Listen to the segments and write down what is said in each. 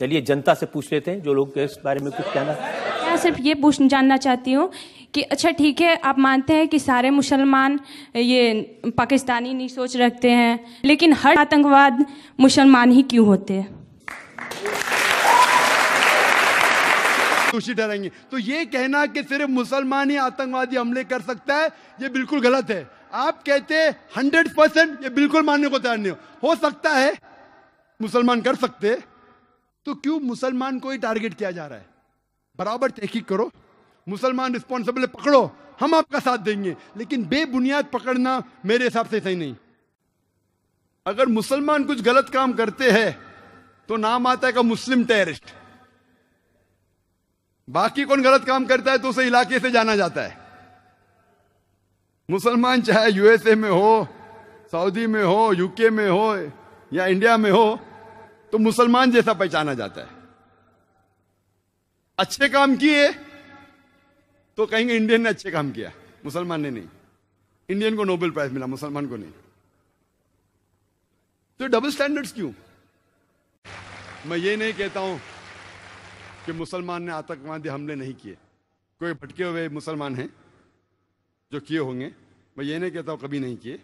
चलिए जनता से पूछ लेते हैं जो लोग इस बारे में कुछ कहना मैं सिर्फ ये पूछ जानना चाहती हूँ कि अच्छा ठीक है आप मानते हैं कि सारे मुसलमान ये पाकिस्तानी नहीं सोच रखते हैं लेकिन हर आतंकवाद मुसलमान ही क्यों होते हैं दोषी तो ये कहना कि सिर्फ मुसलमान ही आतंकवादी हमले कर सकता है ये बिल्कुल गलत है आप कहते हैं हंड्रेड परसेंट ये बिल्कुल मानने को तैयार नहीं हो, हो सकता है मुसलमान कर सकते तो क्यों मुसलमान को ही टारगेट किया जा रहा है बराबर तहकीक करो मुसलमान रिस्पॉन्सिबल पकड़ो हम आपका साथ देंगे लेकिन बेबुनियाद पकड़ना मेरे हिसाब से सही नहीं अगर मुसलमान कुछ गलत काम करते हैं तो नाम आता है का मुस्लिम टेररिस्ट बाकी कौन गलत काम करता है तो उसे इलाके से जाना जाता है मुसलमान चाहे यूएसए में हो सऊदी में हो यूके में हो या इंडिया में हो तो मुसलमान जैसा पहचाना जाता है अच्छे काम किए तो कहेंगे इंडियन ने अच्छे काम किया मुसलमान ने नहीं इंडियन को नोबेल प्राइज मिला मुसलमान को नहीं तो डबल स्टैंडर्ड्स क्यों मैं ये नहीं कहता हूं कि मुसलमान ने आतंकवादी हमले नहीं किए कोई भटके हुए मुसलमान हैं जो किए होंगे मैं ये नहीं कहता हूं कभी नहीं किए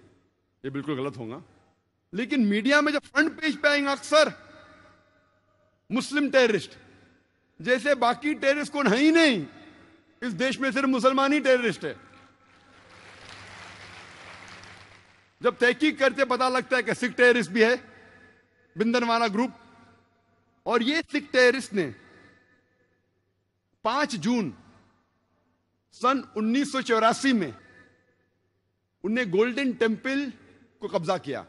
ये बिल्कुल गलत होगा लेकिन मीडिया में जब फ्रंट पेज पे आएंगे अक्सर मुस्लिम टेररिस्ट जैसे बाकी टेररिस्ट कौन है ही नहीं इस देश में सिर्फ मुसलमान ही टेररिस्ट है जब तहकीक करते पता लगता है कि सिख टेररिस्ट भी है बिंदनवाला ग्रुप और ये सिख टेररिस्ट ने 5 जून सन उन्नीस में उन्हें गोल्डन टेम्पल को कब्जा किया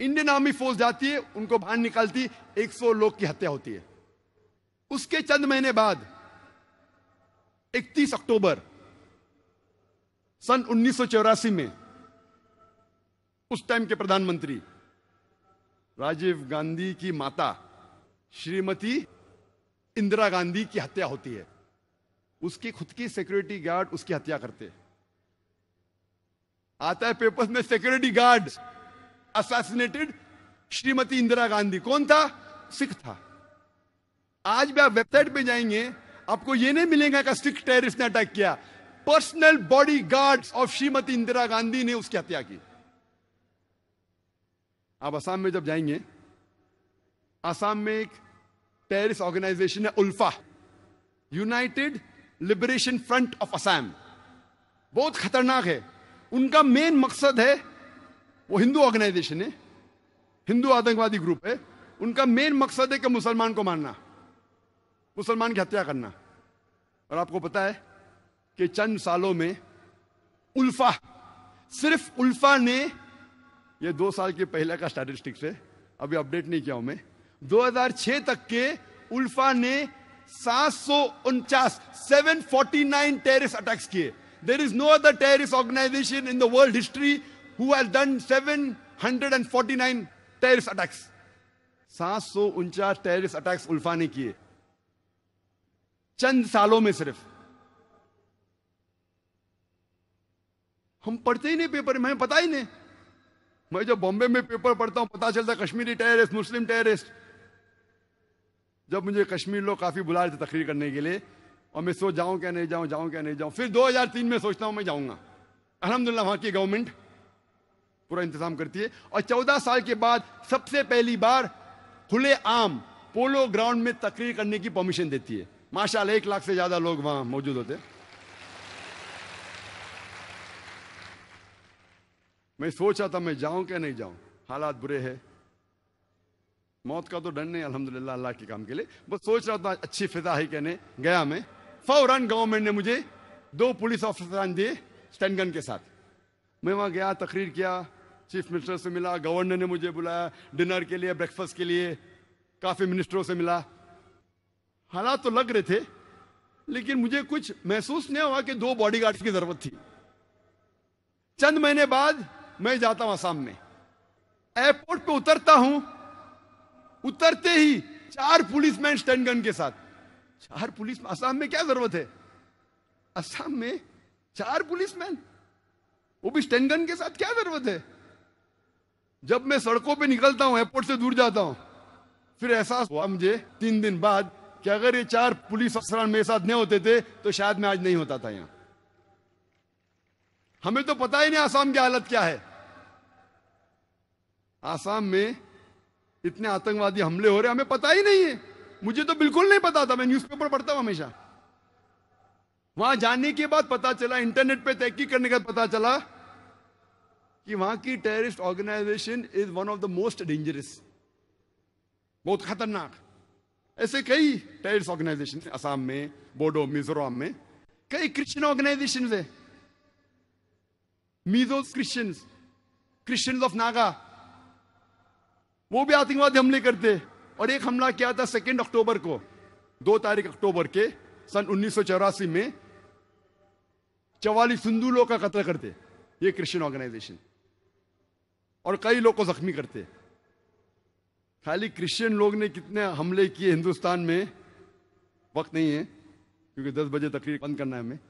इंडियन आर्मी फोर्स जाती है उनको बाहर निकालती 100 लोग की हत्या होती है उसके चंद महीने बाद 31 अक्टूबर सन उन्नीस में उस टाइम के प्रधानमंत्री राजीव गांधी की माता श्रीमती इंदिरा गांधी की हत्या होती है उसकी खुद की सिक्योरिटी गार्ड उसकी हत्या करते आता है पेपर में security guard assassinated Shrimati Indira Gandhi कौन था सिख था आज भी आप वेबसाइट पे जाएंगे आपको ये नहीं मिलेगा कि सिख टेररिस्ट ने अटैक किया personal body guard of Shrimati Indira Gandhi ने उसकी हत्या की आप असम में जब जाएंगे असम में एक टेररिस्ट ऑर्गेनाइजेशन है ULFA United Liberation Front of Assam बहुत खतरनाक है उनका मेन मकसद है वो हिंदू ऑर्गेनाइजेशन है हिंदू आतंकवादी ग्रुप है उनका मेन मकसद है कि मुसलमान को मारना मुसलमान की हत्या करना और आपको पता है कि चंद सालों में उल्फा सिर्फ उल्फा ने ये दो साल के पहले का स्टैटिस्टिक्स है अभी अपडेट नहीं किया हूं मैं 2006 तक के उल्फा ने सात सौ उनचास seven forty nine terrorist attacks किए there is no other terrorist organization in the world history who has done 749 terrorist attacks सात सौ उनचास टेरिस अटैक्स उल्फा ने किए चंद सालों में सिर्फ हम पढ़ते ही नहीं पेपर में पता ही नहीं मैं जब बॉम्बे में पेपर पढ़ता हूं पता चलता कश्मीरी टेररिस्ट मुस्लिम टेररिस्ट जब मुझे कश्मीर लोग काफी बुला रहे थे तकरीर करने के लिए और मैं सोच जाऊं क्या नहीं जाऊं जाऊं क्या नहीं जाऊं फिर 2003 में सोचता हूं मैं जाऊंगा अलहमदुल्ला वहां की गवर्नमेंट पूरा इंतजाम करती है और चौदह साल के बाद सबसे पहली बार खुले आम पोलो ग्राउंड में तकरीर करने की परमिशन देती है माशाल्लाह एक लाख से ज्यादा लोग वहां मौजूद होते मैं सोचा था मैं जाऊं क्या नहीं जाऊं हालात बुरे हैं मौत का तो डर नहीं अलहमदुल्ला अल्लाह के काम के लिए बस सोच रहा था अच्छी फिजा है कहने गया मैं फौरन गवर्नमेंट ने मुझे दो पुलिस ऑफिसर दिए स्टैंड गन के साथ मैं वहां गया तकरीर किया चीफ मिनिस्टर से मिला गवर्नर ने मुझे बुलाया डिनर के लिए ब्रेकफास्ट के लिए काफी मिनिस्टरों से मिला हालात तो लग रहे थे लेकिन मुझे कुछ महसूस नहीं हुआ कि दो बॉडीगार्ड्स की जरूरत थी चंद महीने बाद मैं जाता हूं आसाम में एयरपोर्ट पे उतरता हूं उतरते ही चार पुलिसमैन स्टैंड गन के साथ चार पुलिस आसाम में क्या जरूरत है असम में चार पुलिसमैन वो भी स्टैंड गन के साथ क्या जरूरत है जब मैं सड़कों पे निकलता हूँ एयरपोर्ट से दूर जाता हूँ फिर एहसास हुआ मुझे तीन दिन बाद कि अगर ये चार पुलिस अफसर मेरे साथ नहीं होते थे तो शायद मैं आज नहीं होता था यहाँ हमें तो पता ही नहीं आसाम की हालत क्या है आसाम में इतने आतंकवादी हमले हो रहे हमें पता ही नहीं है मुझे तो बिल्कुल नहीं पता था मैं न्यूज़पेपर पढ़ता हूं हमेशा वहां जाने के बाद पता चला इंटरनेट पे तहकी करने के बाद पता चला कि वहां की terrorist organization is one of the most dangerous बहुत खतरनाक ऐसे कई टेररिस्ट ऑर्गेनाइजेशन असम में बोडो मिजोरम में कई क्रिश्चियन ऑर्गेनाइजेशन है Mizo Christian Christians of Naga वो भी आतंकवादी हमले करते और एक हमला किया था सेकेंड अक्टूबर को दो तारीख अक्टूबर के सन उन्नीस में चवालीस हिंदू लोग का कत्ल करते ये क्रिश्चियन ऑर्गेनाइजेशन और कई लोग को जख्मी करते खाली क्रिश्चियन लोग ने कितने हमले किए हिंदुस्तान में वक्त नहीं है क्योंकि 10 बजे तकरीर बंद करना है हमें